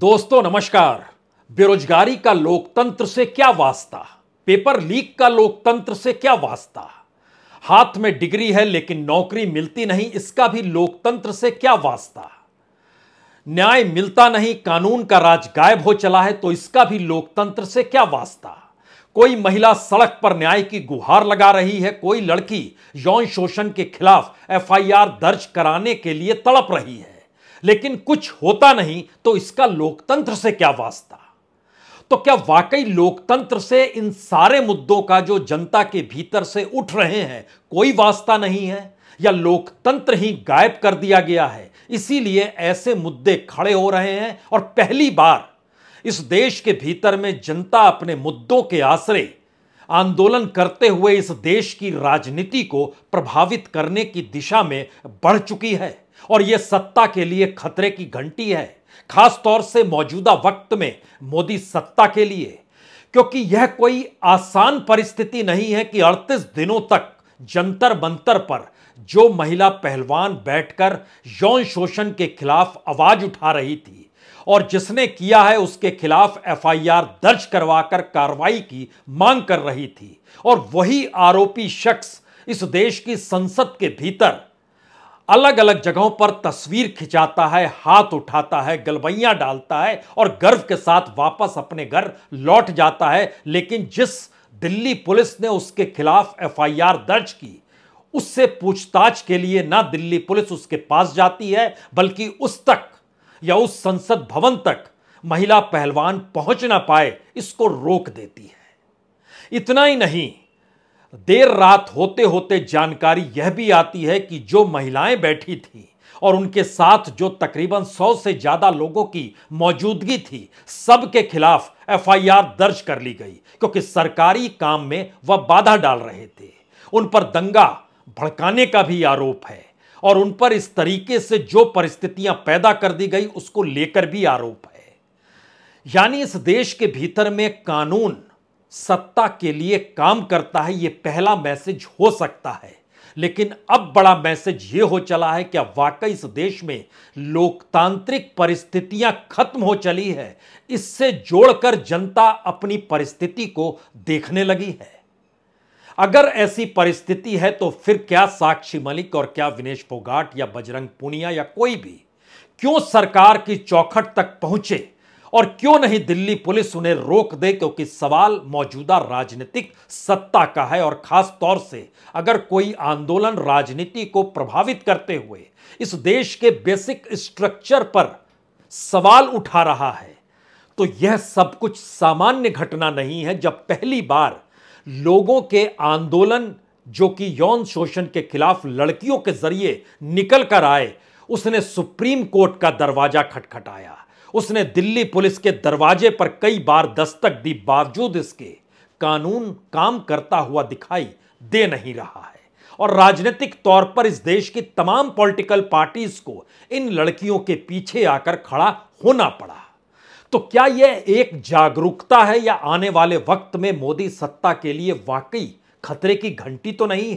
दोस्तों नमस्कार बेरोजगारी का लोकतंत्र से क्या वास्ता पेपर लीक का लोकतंत्र से क्या वास्ता हाथ में डिग्री है लेकिन नौकरी मिलती नहीं इसका भी लोकतंत्र से क्या वास्ता न्याय मिलता नहीं कानून का राज गायब हो चला है तो इसका भी लोकतंत्र से क्या वास्ता कोई महिला सड़क पर न्याय की गुहार लगा रही है कोई लड़की यौन शोषण के खिलाफ एफआईआर दर्ज कराने के लिए तड़प रही है लेकिन कुछ होता नहीं तो इसका लोकतंत्र से क्या वास्ता तो क्या वाकई लोकतंत्र से इन सारे मुद्दों का जो जनता के भीतर से उठ रहे हैं कोई वास्ता नहीं है या लोकतंत्र ही गायब कर दिया गया है इसीलिए ऐसे मुद्दे खड़े हो रहे हैं और पहली बार इस देश के भीतर में जनता अपने मुद्दों के आश्रय आंदोलन करते हुए इस देश की राजनीति को प्रभावित करने की दिशा में बढ़ चुकी है और यह सत्ता के लिए खतरे की घंटी है खासतौर से मौजूदा वक्त में मोदी सत्ता के लिए क्योंकि यह कोई आसान परिस्थिति नहीं है कि 38 दिनों तक जंतर मंतर पर जो महिला पहलवान बैठकर यौन शोषण के खिलाफ आवाज उठा रही थी और जिसने किया है उसके खिलाफ एफआईआर दर्ज करवाकर कार्रवाई की मांग कर रही थी और वही आरोपी शख्स इस देश की संसद के भीतर अलग अलग जगहों पर तस्वीर खिंचाता है हाथ उठाता है गलबैया डालता है और गर्व के साथ वापस अपने घर लौट जाता है लेकिन जिस दिल्ली पुलिस ने उसके खिलाफ एफआईआर दर्ज की उससे पूछताछ के लिए ना दिल्ली पुलिस उसके पास जाती है बल्कि उस तक या उस संसद भवन तक महिला पहलवान पहुंच ना पाए इसको रोक देती है इतना ही नहीं देर रात होते होते जानकारी यह भी आती है कि जो महिलाएं बैठी थीं और उनके साथ जो तकरीबन सौ से ज्यादा लोगों की मौजूदगी थी सबके खिलाफ एफआईआर दर्ज कर ली गई क्योंकि सरकारी काम में वह बाधा डाल रहे थे उन पर दंगा भड़काने का भी आरोप है और उन पर इस तरीके से जो परिस्थितियां पैदा कर दी गई उसको लेकर भी आरोप है यानी इस देश के भीतर में कानून सत्ता के लिए काम करता है यह पहला मैसेज हो सकता है लेकिन अब बड़ा मैसेज यह हो चला है कि अब वाकई इस देश में लोकतांत्रिक परिस्थितियां खत्म हो चली है इससे जोड़कर जनता अपनी परिस्थिति को देखने लगी है अगर ऐसी परिस्थिति है तो फिर क्या साक्षी मलिक और क्या विनेश फोगाट या बजरंग पुनिया या कोई भी क्यों सरकार की चौखट तक पहुंचे और क्यों नहीं दिल्ली पुलिस उन्हें रोक दे क्योंकि सवाल मौजूदा राजनीतिक सत्ता का है और खास तौर से अगर कोई आंदोलन राजनीति को प्रभावित करते हुए इस देश के बेसिक स्ट्रक्चर पर सवाल उठा रहा है तो यह सब कुछ सामान्य घटना नहीं है जब पहली बार लोगों के आंदोलन जो कि यौन शोषण के खिलाफ लड़कियों के जरिए निकल कर आए उसने सुप्रीम कोर्ट का दरवाजा खटखटाया उसने दिल्ली पुलिस के दरवाजे पर कई बार दस्तक दी बावजूद इसके कानून काम करता हुआ दिखाई दे नहीं रहा है और राजनीतिक तौर पर इस देश की तमाम पॉलिटिकल पार्टीज को इन लड़कियों के पीछे आकर खड़ा होना पड़ा तो क्या यह एक जागरूकता है या आने वाले वक्त में मोदी सत्ता के लिए वाकई खतरे की घंटी तो नहीं है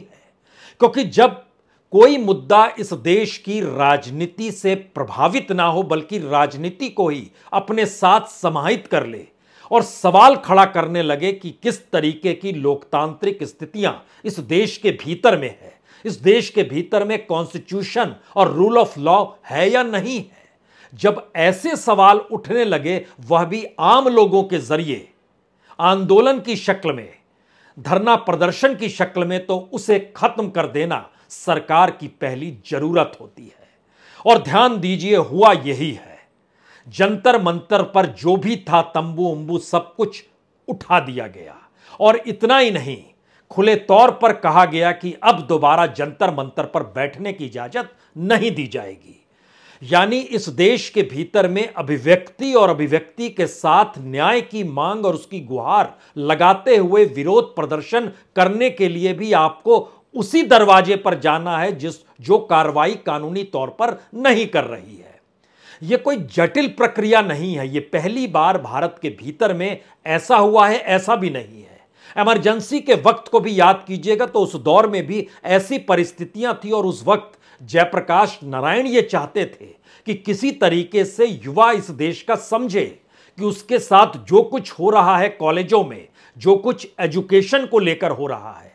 क्योंकि जब कोई मुद्दा इस देश की राजनीति से प्रभावित ना हो बल्कि राजनीति को ही अपने साथ समाहित कर ले और सवाल खड़ा करने लगे कि किस तरीके की लोकतांत्रिक स्थितियां इस देश के भीतर में है इस देश के भीतर में कॉन्स्टिट्यूशन और रूल ऑफ लॉ है या नहीं है जब ऐसे सवाल उठने लगे वह भी आम लोगों के जरिए आंदोलन की शक्ल में धरना प्रदर्शन की शक्ल में तो उसे खत्म कर देना सरकार की पहली जरूरत होती है और ध्यान दीजिए हुआ यही है जंतर मंतर पर जो भी था तंबू उम्बू सब कुछ उठा दिया गया और इतना ही नहीं खुले तौर पर कहा गया कि अब दोबारा जंतर मंतर पर बैठने की इजाजत नहीं दी जाएगी यानी इस देश के भीतर में अभिव्यक्ति और अभिव्यक्ति के साथ न्याय की मांग और उसकी गुहार लगाते हुए विरोध प्रदर्शन करने के लिए भी आपको उसी दरवाजे पर जाना है जिस जो कार्रवाई कानूनी तौर पर नहीं कर रही है यह कोई जटिल प्रक्रिया नहीं है यह पहली बार भारत के भीतर में ऐसा हुआ है ऐसा भी नहीं है एमरजेंसी के वक्त को भी याद कीजिएगा तो उस दौर में भी ऐसी परिस्थितियां थी और उस वक्त जयप्रकाश नारायण ये चाहते थे कि किसी तरीके से युवा इस देश का समझे कि उसके साथ जो कुछ हो रहा है कॉलेजों में जो कुछ एजुकेशन को लेकर हो रहा है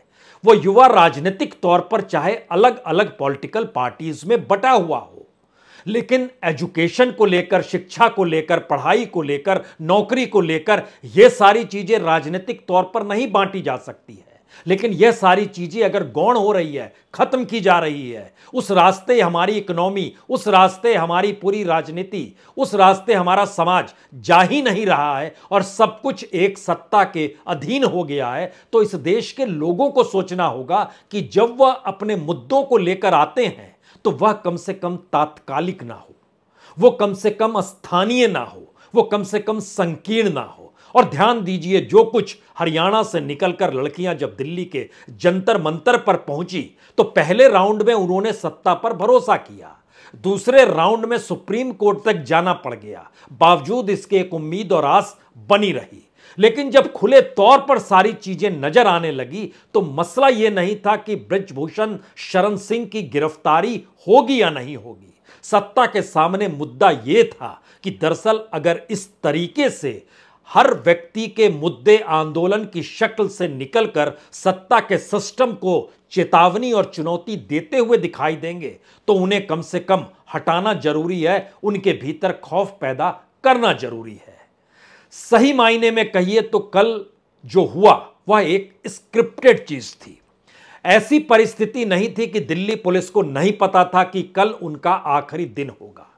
वो युवा राजनीतिक तौर पर चाहे अलग अलग पॉलिटिकल पार्टीज में बटा हुआ हो लेकिन एजुकेशन को लेकर शिक्षा को लेकर पढ़ाई को लेकर नौकरी को लेकर ये सारी चीजें राजनीतिक तौर पर नहीं बांटी जा सकती है लेकिन यह सारी चीज़ें अगर गौण हो रही है ख़त्म की जा रही है उस रास्ते हमारी इकोनॉमी उस रास्ते हमारी पूरी राजनीति उस रास्ते हमारा समाज जा ही नहीं रहा है और सब कुछ एक सत्ता के अधीन हो गया है तो इस देश के लोगों को सोचना होगा कि जब वह अपने मुद्दों को लेकर आते हैं तो वह कम से कम तात्कालिक ना हो वो कम से कम स्थानीय ना हो वो कम से कम संकीर्ण ना हो और ध्यान दीजिए जो कुछ हरियाणा से निकलकर लड़कियां जब दिल्ली के जंतर मंतर पर पहुंची तो पहले राउंड में उन्होंने सत्ता पर भरोसा किया दूसरे राउंड में सुप्रीम कोर्ट तक जाना पड़ गया बावजूद इसके एक उम्मीद और आस बनी रही लेकिन जब खुले तौर पर सारी चीजें नजर आने लगी तो मसला यह नहीं था कि ब्रजभूषण शरण सिंह की गिरफ्तारी होगी या नहीं होगी सत्ता के सामने मुद्दा यह था कि दरअसल अगर इस तरीके से हर व्यक्ति के मुद्दे आंदोलन की शक्ल से निकलकर सत्ता के सिस्टम को चेतावनी और चुनौती देते हुए दिखाई देंगे तो उन्हें कम से कम हटाना जरूरी है उनके भीतर खौफ पैदा करना जरूरी है सही मायने में कहिए तो कल जो हुआ वह एक स्क्रिप्टेड चीज थी ऐसी परिस्थिति नहीं थी कि दिल्ली पुलिस को नहीं पता था कि कल उनका आखिरी दिन होगा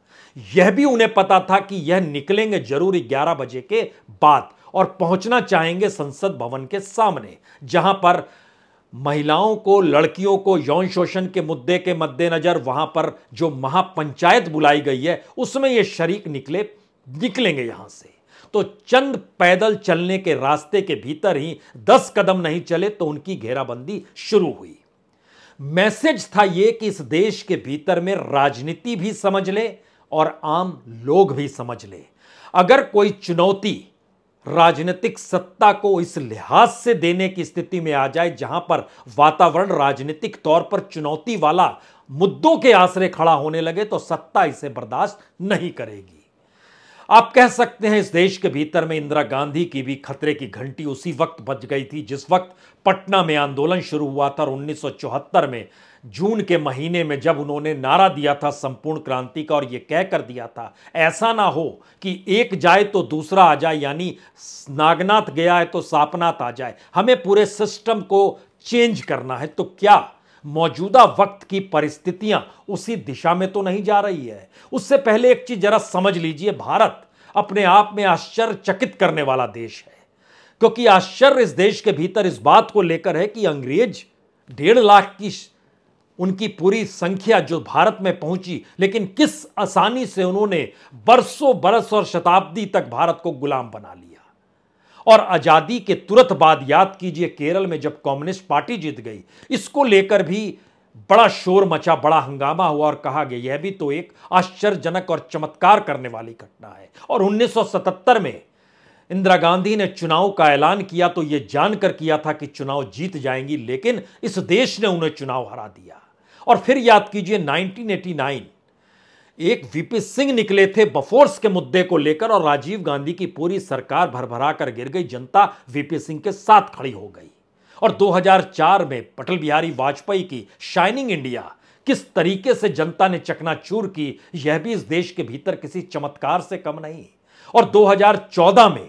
यह भी उन्हें पता था कि यह निकलेंगे जरूर ग्यारह बजे के बाद और पहुंचना चाहेंगे संसद भवन के सामने जहां पर महिलाओं को लड़कियों को यौन शोषण के मुद्दे के मद्देनजर वहां पर जो महापंचायत बुलाई गई है उसमें ये शरीक निकले निकलेंगे यहां से तो चंद पैदल चलने के रास्ते के भीतर ही दस कदम नहीं चले तो उनकी घेराबंदी शुरू हुई मैसेज था यह कि इस देश के भीतर में राजनीति भी समझ ले और आम लोग भी समझ ले अगर कोई चुनौती राजनीतिक सत्ता को इस लिहाज से देने की स्थिति में आ जाए जहां पर वातावरण राजनीतिक तौर पर चुनौती वाला मुद्दों के आश्रय खड़ा होने लगे तो सत्ता इसे बर्दाश्त नहीं करेगी आप कह सकते हैं इस देश के भीतर में इंदिरा गांधी की भी खतरे की घंटी उसी वक्त बज गई थी जिस वक्त पटना में आंदोलन शुरू हुआ था और 1974 में जून के महीने में जब उन्होंने नारा दिया था संपूर्ण क्रांति का और यह कह कर दिया था ऐसा ना हो कि एक जाए तो दूसरा आ जाए यानी नागनाथ गया है तो सापनाथ आ जाए हमें पूरे सिस्टम को चेंज करना है तो क्या मौजूदा वक्त की परिस्थितियां उसी दिशा में तो नहीं जा रही है उससे पहले एक चीज जरा समझ लीजिए भारत अपने आप में आश्चर्यचकित करने वाला देश है क्योंकि आश्चर्य इस देश के भीतर इस बात को लेकर है कि अंग्रेज डेढ़ लाख की उनकी पूरी संख्या जो भारत में पहुंची लेकिन किस आसानी से उन्होंने बरसों बरस और शताब्दी तक भारत को गुलाम बना लिया और आज़ादी के तुरंत बाद याद कीजिए केरल में जब कम्युनिस्ट पार्टी जीत गई इसको लेकर भी बड़ा शोर मचा बड़ा हंगामा हुआ और कहा गया यह भी तो एक आश्चर्यजनक और चमत्कार करने वाली घटना है और 1977 में इंदिरा गांधी ने चुनाव का ऐलान किया तो यह जानकर किया था कि चुनाव जीत जाएंगी लेकिन इस देश ने उन्हें चुनाव हरा दिया और फिर याद कीजिए 1989 एक वीपी सिंह निकले थे बफोर्स के मुद्दे को लेकर और राजीव गांधी की पूरी सरकार भरभरा कर गिर गई जनता वीपी सिंह के साथ खड़ी हो गई और 2004 में पटल बिहारी वाजपेयी की शाइनिंग इंडिया किस तरीके से जनता ने चकनाचूर की यह भी इस देश के भीतर किसी चमत्कार से कम नहीं और 2014 में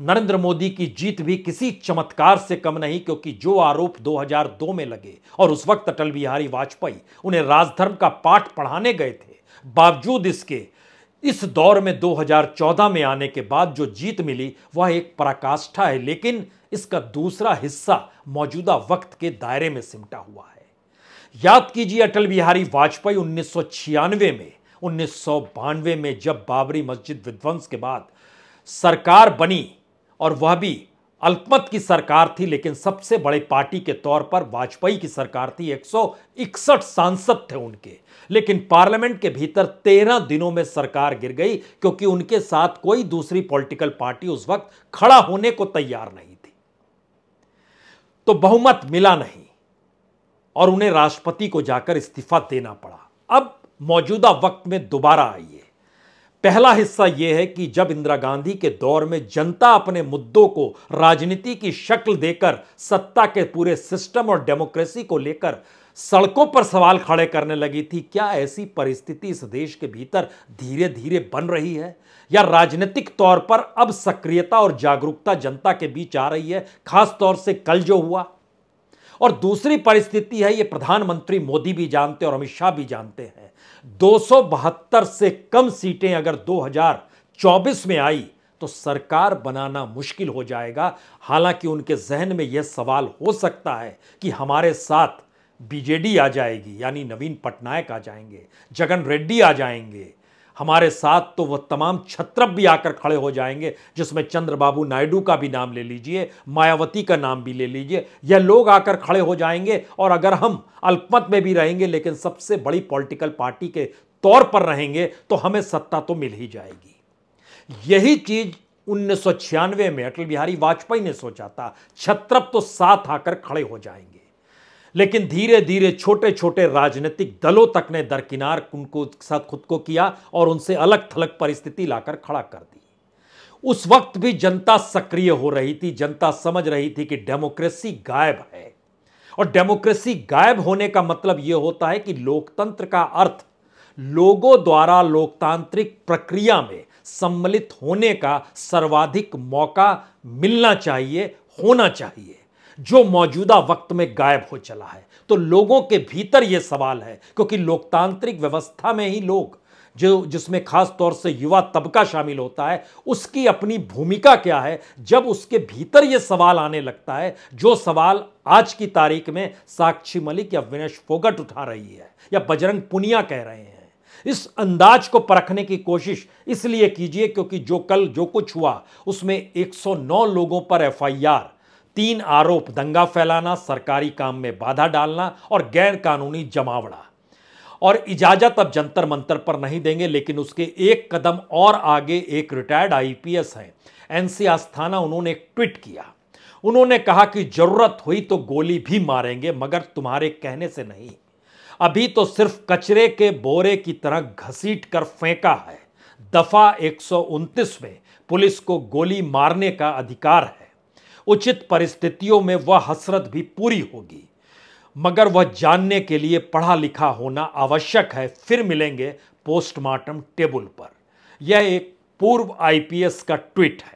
नरेंद्र मोदी की जीत भी किसी चमत्कार से कम नहीं क्योंकि जो आरोप 2002 में लगे और उस वक्त अटल बिहारी वाजपेयी उन्हें राजधर्म का पाठ पढ़ाने गए थे बावजूद इसके इस दौर में 2014 में आने के बाद जो जीत मिली वह एक पराकाष्ठा है लेकिन इसका दूसरा हिस्सा मौजूदा वक्त के दायरे में सिमटा हुआ है याद कीजिए अटल बिहारी वाजपेयी उन्नीस में उन्नीस में जब बाबरी मस्जिद विध्वंस के बाद सरकार बनी और वह भी अल्पमत की सरकार थी लेकिन सबसे बड़े पार्टी के तौर पर वाजपेयी की सरकार थी 161 सांसद थे उनके लेकिन पार्लियामेंट के भीतर 13 दिनों में सरकार गिर गई क्योंकि उनके साथ कोई दूसरी पॉलिटिकल पार्टी उस वक्त खड़ा होने को तैयार नहीं थी तो बहुमत मिला नहीं और उन्हें राष्ट्रपति को जाकर इस्तीफा देना पड़ा अब मौजूदा वक्त में दोबारा आइए पहला हिस्सा यह है कि जब इंदिरा गांधी के दौर में जनता अपने मुद्दों को राजनीति की शक्ल देकर सत्ता के पूरे सिस्टम और डेमोक्रेसी को लेकर सड़कों पर सवाल खड़े करने लगी थी क्या ऐसी परिस्थिति इस देश के भीतर धीरे धीरे बन रही है या राजनीतिक तौर पर अब सक्रियता और जागरूकता जनता के बीच आ रही है खासतौर से कल जो हुआ और दूसरी परिस्थिति है ये प्रधानमंत्री मोदी भी जानते हैं और अमित शाह भी जानते हैं दो से कम सीटें अगर 2024 में आई तो सरकार बनाना मुश्किल हो जाएगा हालांकि उनके जहन में यह सवाल हो सकता है कि हमारे साथ बीजेडी आ जाएगी यानी नवीन पटनायक आ जाएंगे जगन रेड्डी आ जाएंगे हमारे साथ तो वह तमाम छत्रप भी आकर खड़े हो जाएंगे जिसमें चंद्रबाबू नायडू का भी नाम ले लीजिए मायावती का नाम भी ले लीजिए यह लोग आकर खड़े हो जाएंगे और अगर हम अल्पमत में भी रहेंगे लेकिन सबसे बड़ी पॉलिटिकल पार्टी के तौर पर रहेंगे तो हमें सत्ता तो मिल ही जाएगी यही चीज़ उन्नीस में अटल बिहारी वाजपेयी ने सोचा था छत्रप तो साथ आकर खड़े हो जाएंगे लेकिन धीरे धीरे छोटे छोटे राजनीतिक दलों तक ने दरकिनार उनको साथ खुद को किया और उनसे अलग थलग परिस्थिति लाकर खड़ा कर दी उस वक्त भी जनता सक्रिय हो रही थी जनता समझ रही थी कि डेमोक्रेसी गायब है और डेमोक्रेसी गायब होने का मतलब यह होता है कि लोकतंत्र का अर्थ लोगों द्वारा लोकतांत्रिक प्रक्रिया में सम्मिलित होने का सर्वाधिक मौका मिलना चाहिए होना चाहिए जो मौजूदा वक्त में गायब हो चला है तो लोगों के भीतर ये सवाल है क्योंकि लोकतांत्रिक व्यवस्था में ही लोग जो जिसमें खास तौर से युवा तबका शामिल होता है उसकी अपनी भूमिका क्या है जब उसके भीतर ये सवाल आने लगता है जो सवाल आज की तारीख में साक्षी मलिक या विनेश फोगट उठा रही है या बजरंग पुनिया कह रहे हैं इस अंदाज को परखने की कोशिश इसलिए कीजिए क्योंकि जो कल जो कुछ हुआ उसमें 109 लोगों पर एफआईआर तीन आरोप दंगा फैलाना सरकारी काम में बाधा डालना और गैर कानूनी जमावड़ा और इजाजत अब जंतर मंतर पर नहीं देंगे लेकिन उसके एक कदम और आगे एक रिटायर्ड आईपीएस हैं एनसी आस्थाना उन्होंने एक ट्वीट किया उन्होंने कहा कि जरूरत हुई तो गोली भी मारेंगे मगर तुम्हारे कहने से नहीं अभी तो सिर्फ कचरे के बोरे की तरह घसीट कर फेंका है दफा एक में पुलिस को गोली मारने का अधिकार है उचित परिस्थितियों में वह हसरत भी पूरी होगी मगर वह जानने के लिए पढ़ा लिखा होना आवश्यक है फिर मिलेंगे पोस्टमार्टम टेबल पर यह एक पूर्व आईपीएस का ट्वीट है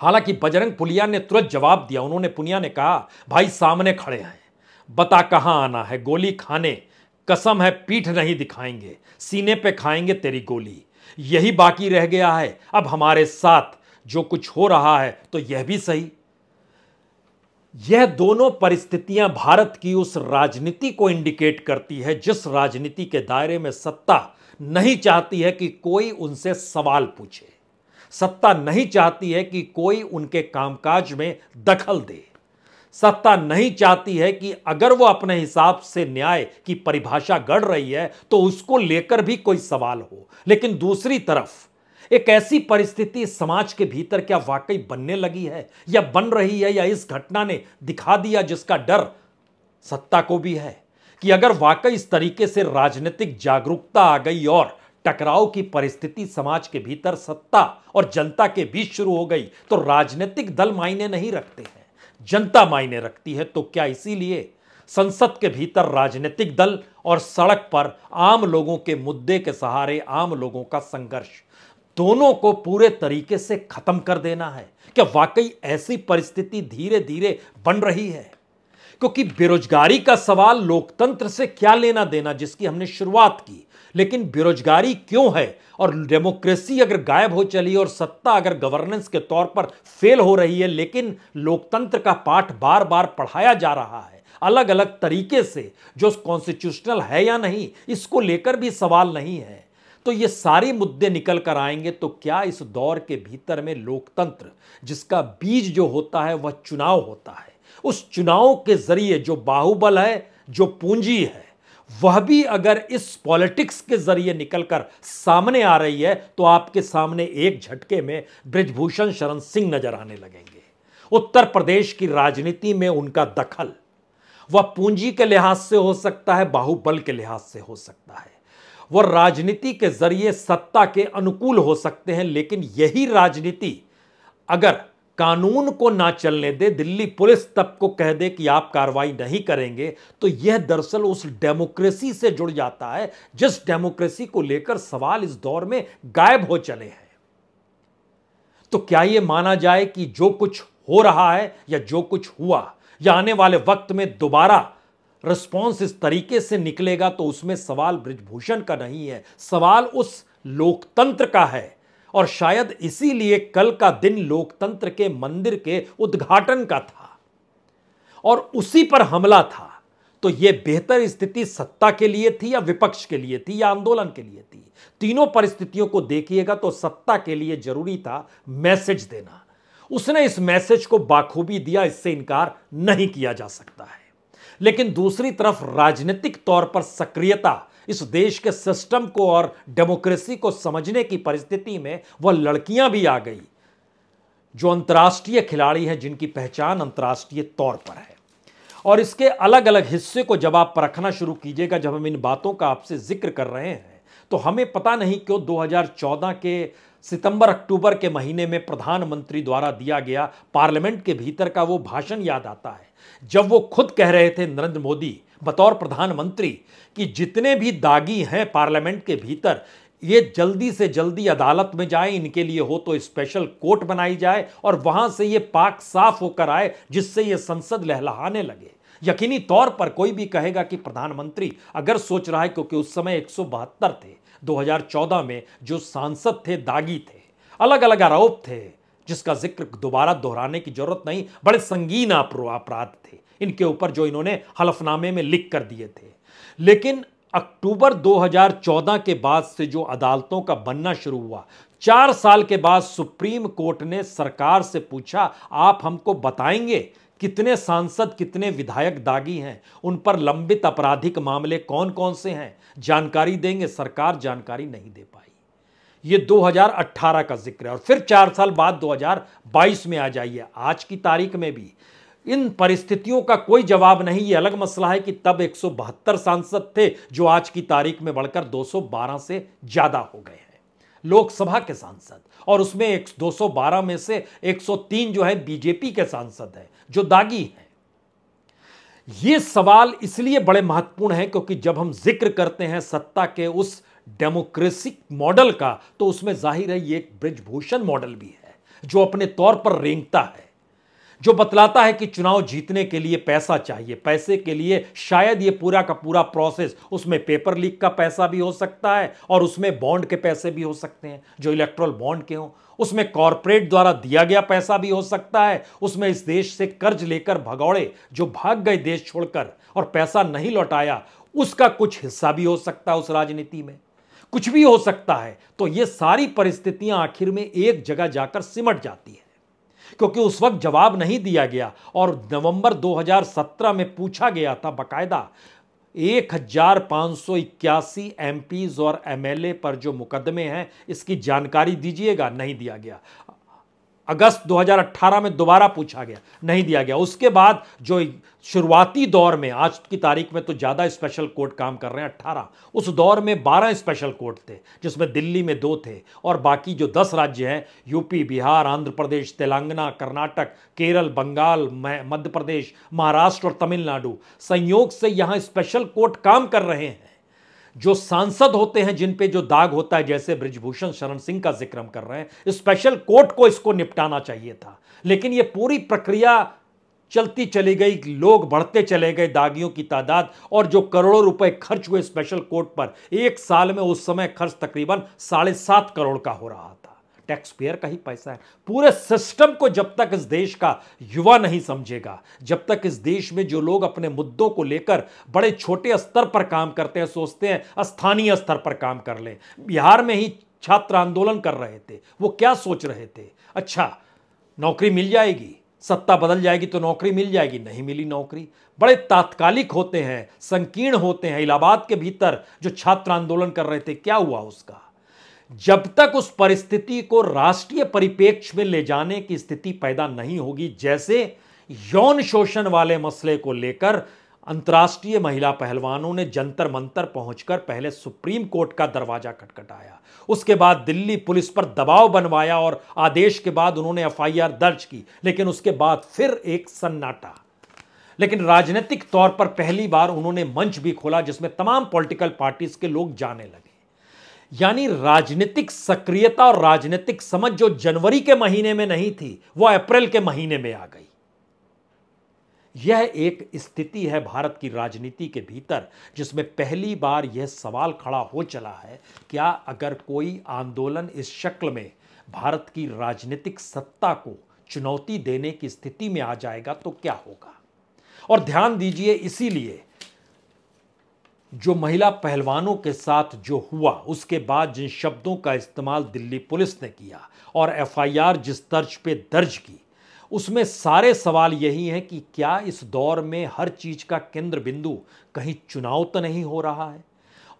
हालांकि बजरंग पुलिया ने तुरंत जवाब दिया उन्होंने पुनिया ने कहा भाई सामने खड़े हैं बता कहाँ आना है गोली खाने कसम है पीठ नहीं दिखाएंगे सीने पे खाएंगे तेरी गोली यही बाकी रह गया है अब हमारे साथ जो कुछ हो रहा है तो यह भी सही यह दोनों परिस्थितियां भारत की उस राजनीति को इंडिकेट करती है जिस राजनीति के दायरे में सत्ता नहीं चाहती है कि कोई उनसे सवाल पूछे सत्ता नहीं चाहती है कि कोई उनके कामकाज में दखल दे सत्ता नहीं चाहती है कि अगर वो अपने हिसाब से न्याय की परिभाषा गढ़ रही है तो उसको लेकर भी कोई सवाल हो लेकिन दूसरी तरफ एक ऐसी परिस्थिति समाज के भीतर क्या वाकई बनने लगी है या बन रही है या इस घटना ने दिखा दिया जिसका डर सत्ता को भी है कि अगर वाकई इस तरीके से राजनीतिक जागरूकता आ गई और टकराव की परिस्थिति समाज के भीतर सत्ता और जनता के बीच शुरू हो गई तो राजनीतिक दल मायने नहीं रखते हैं जनता मायने रखती है तो क्या इसीलिए संसद के भीतर राजनीतिक दल और सड़क पर आम लोगों के मुद्दे के सहारे आम लोगों का संघर्ष दोनों को पूरे तरीके से खत्म कर देना है क्या वाकई ऐसी परिस्थिति धीरे धीरे बन रही है क्योंकि बेरोजगारी का सवाल लोकतंत्र से क्या लेना देना जिसकी हमने शुरुआत की लेकिन बेरोजगारी क्यों है और डेमोक्रेसी अगर गायब हो चली और सत्ता अगर गवर्नेंस के तौर पर फेल हो रही है लेकिन लोकतंत्र का पाठ बार बार पढ़ाया जा रहा है अलग अलग तरीके से जो कॉन्स्टिट्यूशनल है या नहीं इसको लेकर भी सवाल नहीं है तो ये सारे मुद्दे निकल कर आएंगे तो क्या इस दौर के भीतर में लोकतंत्र जिसका बीज जो होता है वह चुनाव होता है उस चुनाव के जरिए जो बाहुबल है जो पूंजी है वह भी अगर इस पॉलिटिक्स के जरिए निकलकर सामने आ रही है तो आपके सामने एक झटके में ब्रजभूषण शरण सिंह नजर आने लगेंगे उत्तर प्रदेश की राजनीति में उनका दखल वह पूंजी के लिहाज से हो सकता है बाहुबल के लिहाज से हो सकता है वो राजनीति के जरिए सत्ता के अनुकूल हो सकते हैं लेकिन यही राजनीति अगर कानून को ना चलने दे दिल्ली पुलिस तब को कह दे कि आप कार्रवाई नहीं करेंगे तो यह दरअसल उस डेमोक्रेसी से जुड़ जाता है जिस डेमोक्रेसी को लेकर सवाल इस दौर में गायब हो चले हैं तो क्या यह माना जाए कि जो कुछ हो रहा है या जो कुछ हुआ या आने वाले वक्त में दोबारा रिस्पॉन्स इस तरीके से निकलेगा तो उसमें सवाल ब्रिजभूषण का नहीं है सवाल उस लोकतंत्र का है और शायद इसीलिए कल का दिन लोकतंत्र के मंदिर के उद्घाटन का था और उसी पर हमला था तो यह बेहतर स्थिति सत्ता के लिए थी या विपक्ष के लिए थी या आंदोलन के लिए थी तीनों परिस्थितियों को देखिएगा तो सत्ता के लिए जरूरी था मैसेज देना उसने इस मैसेज को बाखूबी दिया इससे इनकार नहीं किया जा सकता है लेकिन दूसरी तरफ राजनीतिक तौर पर सक्रियता इस देश के सिस्टम को और डेमोक्रेसी को समझने की परिस्थिति में वह लड़कियां भी आ गई जो अंतर्राष्ट्रीय खिलाड़ी हैं जिनकी पहचान अंतर्राष्ट्रीय तौर पर है और इसके अलग अलग हिस्से को जब आप परखना शुरू कीजिएगा जब हम इन बातों का आपसे जिक्र कर रहे हैं तो हमें पता नहीं क्यों 2014 के सितंबर अक्टूबर के महीने में प्रधानमंत्री द्वारा दिया गया पार्लियामेंट के भीतर का वो भाषण याद आता है जब वो खुद कह रहे थे नरेंद्र मोदी बतौर प्रधानमंत्री कि जितने भी दागी हैं पार्लियामेंट के भीतर ये जल्दी से जल्दी अदालत में जाए इनके लिए हो तो स्पेशल कोर्ट बनाई जाए और वहां से ये पाक साफ होकर आए जिससे ये संसद लहलहाने लगे यकीनी तौर पर कोई भी कहेगा कि प्रधानमंत्री अगर सोच रहा है क्योंकि उस समय एक थे 2014 में जो सांसद थे दागी थे अलग अलग आरोप थे जिसका जिक्र दोबारा दोहराने की जरूरत नहीं बड़े संगीन अपराध थे इनके ऊपर जो इन्होंने हलफनामे में लिख कर दिए थे लेकिन अक्टूबर 2014 के बाद से जो अदालतों का बनना शुरू हुआ चार साल के बाद सुप्रीम कोर्ट ने सरकार से पूछा आप हमको बताएंगे कितने सांसद कितने विधायक दागी हैं उन पर लंबित आपराधिक मामले कौन कौन से हैं जानकारी देंगे सरकार जानकारी नहीं दे पाई ये 2018 का जिक्र है और फिर चार साल बाद 2022 में आ जाइए आज की तारीख में भी इन परिस्थितियों का कोई जवाब नहीं ये अलग मसला है कि तब एक सांसद थे जो आज की तारीख में बढ़कर दो से ज़्यादा हो गए हैं लोकसभा के सांसद और उसमें एक 212 में से 103 जो है बीजेपी के सांसद हैं जो दागी हैं ये सवाल इसलिए बड़े महत्वपूर्ण हैं क्योंकि जब हम जिक्र करते हैं सत्ता के उस डेमोक्रेसिक मॉडल का तो उसमें जाहिर है ये एक ब्रिजभूषण मॉडल भी है जो अपने तौर पर रेंगता है जो बतलाता है कि चुनाव जीतने के लिए पैसा चाहिए पैसे के लिए शायद ये पूरा का पूरा प्रोसेस उसमें पेपर लीक का पैसा भी हो सकता है और उसमें बॉन्ड के पैसे भी हो सकते हैं जो इलेक्ट्रल बॉन्ड के हों उसमें कॉरपोरेट द्वारा दिया गया पैसा भी हो सकता है उसमें इस देश से कर्ज लेकर भगौड़े जो भाग गए देश छोड़कर और पैसा नहीं लौटाया उसका कुछ हिस्सा भी हो सकता है उस राजनीति में कुछ भी हो सकता है तो ये सारी परिस्थितियां आखिर में एक जगह जाकर सिमट जाती है क्योंकि उस वक्त जवाब नहीं दिया गया और नवंबर 2017 में पूछा गया था बकायदा एक हजार पांच सौ इक्यासी एम और एमएलए पर जो मुकदमे हैं इसकी जानकारी दीजिएगा नहीं दिया गया अगस्त 2018 में दोबारा पूछा गया नहीं दिया गया उसके बाद जो शुरुआती दौर में आज की तारीख में तो ज़्यादा स्पेशल कोर्ट काम कर रहे हैं अट्ठारह उस दौर में बारह स्पेशल कोर्ट थे जिसमें दिल्ली में दो थे और बाकी जो दस राज्य हैं यूपी बिहार आंध्र प्रदेश तेलंगाना कर्नाटक केरल बंगाल मध्य प्रदेश महाराष्ट्र और तमिलनाडु संयोग से यहाँ स्पेशल कोर्ट काम कर रहे हैं जो सांसद होते हैं जिन पे जो दाग होता है जैसे ब्रिजभूषण शरण सिंह का जिक्र हम कर रहे हैं स्पेशल कोर्ट को इसको निपटाना चाहिए था लेकिन ये पूरी प्रक्रिया चलती चली गई लोग बढ़ते चले गए दागियों की तादाद और जो करोड़ों रुपए खर्च हुए स्पेशल कोर्ट पर एक साल में उस समय खर्च तकरीबन साढ़े सात करोड़ का हो रहा था टैक्स पेयर का ही पैसा है पूरे सिस्टम को जब तक इस देश का युवा नहीं समझेगा जब तक इस देश में जो लोग अपने मुद्दों को लेकर बड़े छोटे स्तर पर काम करते हैं सोचते हैं स्थानीय स्तर पर काम कर लें बिहार में ही छात्र आंदोलन कर रहे थे वो क्या सोच रहे थे अच्छा नौकरी मिल जाएगी सत्ता बदल जाएगी तो नौकरी मिल जाएगी नहीं मिली नौकरी बड़े तात्कालिक होते हैं संकीर्ण होते हैं इलाहाबाद के भीतर जो छात्र आंदोलन कर रहे थे क्या हुआ उसका जब तक उस परिस्थिति को राष्ट्रीय परिपेक्ष में ले जाने की स्थिति पैदा नहीं होगी जैसे यौन शोषण वाले मसले को लेकर अंतर्राष्ट्रीय महिला पहलवानों ने जंतर मंतर पहुंचकर पहले सुप्रीम कोर्ट का दरवाजा खटखटाया उसके बाद दिल्ली पुलिस पर दबाव बनवाया और आदेश के बाद उन्होंने एफआईआर दर्ज की लेकिन उसके बाद फिर एक सन्नाटा लेकिन राजनीतिक तौर पर पहली बार उन्होंने मंच भी खोला जिसमें तमाम पॉलिटिकल पार्टीज के लोग जाने लगे यानी राजनीतिक सक्रियता और राजनीतिक समझ जो जनवरी के महीने में नहीं थी वह अप्रैल के महीने में आ गई यह एक स्थिति है भारत की राजनीति के भीतर जिसमें पहली बार यह सवाल खड़ा हो चला है क्या अगर कोई आंदोलन इस शक्ल में भारत की राजनीतिक सत्ता को चुनौती देने की स्थिति में आ जाएगा तो क्या होगा और ध्यान दीजिए इसीलिए जो महिला पहलवानों के साथ जो हुआ उसके बाद जिन शब्दों का इस्तेमाल दिल्ली पुलिस ने किया और एफआईआर जिस तर्ज पे दर्ज की उसमें सारे सवाल यही हैं कि क्या इस दौर में हर चीज़ का केंद्र बिंदु कहीं चुनाव तो नहीं हो रहा है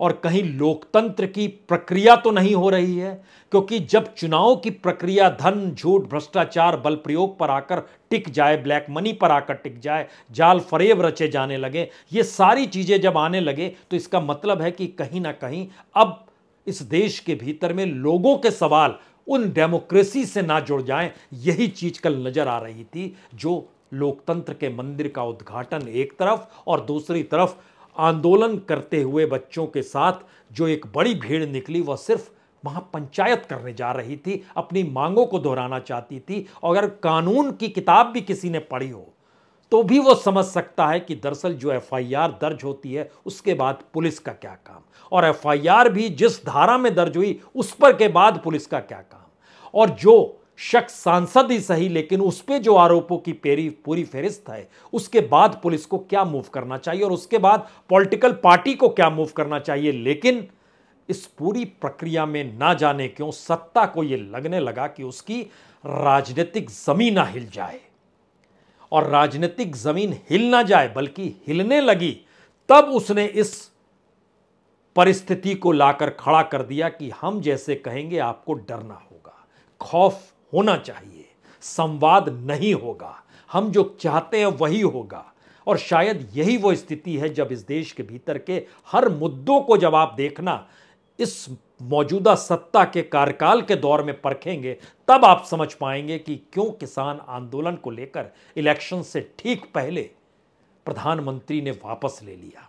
और कहीं लोकतंत्र की प्रक्रिया तो नहीं हो रही है क्योंकि जब चुनाव की प्रक्रिया धन झूठ भ्रष्टाचार बल प्रयोग पर आकर टिक जाए ब्लैक मनी पर आकर टिक जाए जाल फरेब रचे जाने लगे ये सारी चीज़ें जब आने लगे तो इसका मतलब है कि कहीं ना कहीं अब इस देश के भीतर में लोगों के सवाल उन डेमोक्रेसी से ना जुड़ जाए यही चीज कल नजर आ रही थी जो लोकतंत्र के मंदिर का उद्घाटन एक तरफ और दूसरी तरफ आंदोलन करते हुए बच्चों के साथ जो एक बड़ी भीड़ निकली वह सिर्फ वहाँ पंचायत करने जा रही थी अपनी मांगों को दोहराना चाहती थी और अगर कानून की किताब भी किसी ने पढ़ी हो तो भी वो समझ सकता है कि दरअसल जो एफआईआर दर्ज होती है उसके बाद पुलिस का क्या काम और एफआईआर भी जिस धारा में दर्ज हुई उस पर के बाद पुलिस का क्या काम और जो शख्स सांसद ही सही लेकिन उस पर जो आरोपों की पेरी पूरी फेरिस्त है उसके बाद पुलिस को क्या मूव करना चाहिए और उसके बाद पॉलिटिकल पार्टी को क्या मूव करना चाहिए लेकिन इस पूरी प्रक्रिया में ना जाने क्यों सत्ता को यह लगने लगा कि उसकी राजनीतिक जमीन ना हिल जाए और राजनीतिक जमीन हिल ना जाए बल्कि हिलने लगी तब उसने इस परिस्थिति को लाकर खड़ा कर दिया कि हम जैसे कहेंगे आपको डरना होगा खौफ होना चाहिए संवाद नहीं होगा हम जो चाहते हैं वही होगा और शायद यही वो स्थिति है जब इस देश के भीतर के हर मुद्दों को जब आप देखना इस मौजूदा सत्ता के कार्यकाल के दौर में परखेंगे तब आप समझ पाएंगे कि क्यों किसान आंदोलन को लेकर इलेक्शन से ठीक पहले प्रधानमंत्री ने वापस ले लिया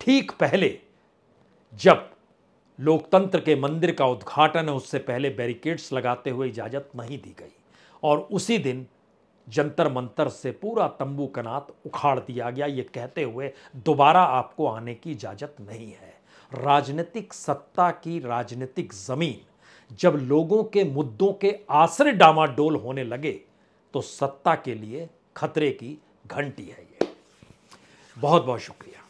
ठीक पहले जब लोकतंत्र के मंदिर का उद्घाटन है उससे पहले बैरिकेड्स लगाते हुए इजाज़त नहीं दी गई और उसी दिन जंतर मंतर से पूरा तंबू कनात उखाड़ दिया गया ये कहते हुए दोबारा आपको आने की इजाज़त नहीं है राजनीतिक सत्ता की राजनीतिक ज़मीन जब लोगों के मुद्दों के आश्रय डामाडोल होने लगे तो सत्ता के लिए खतरे की घंटी है ये बहुत बहुत शुक्रिया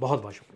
बहुत बहुत शुक्रिया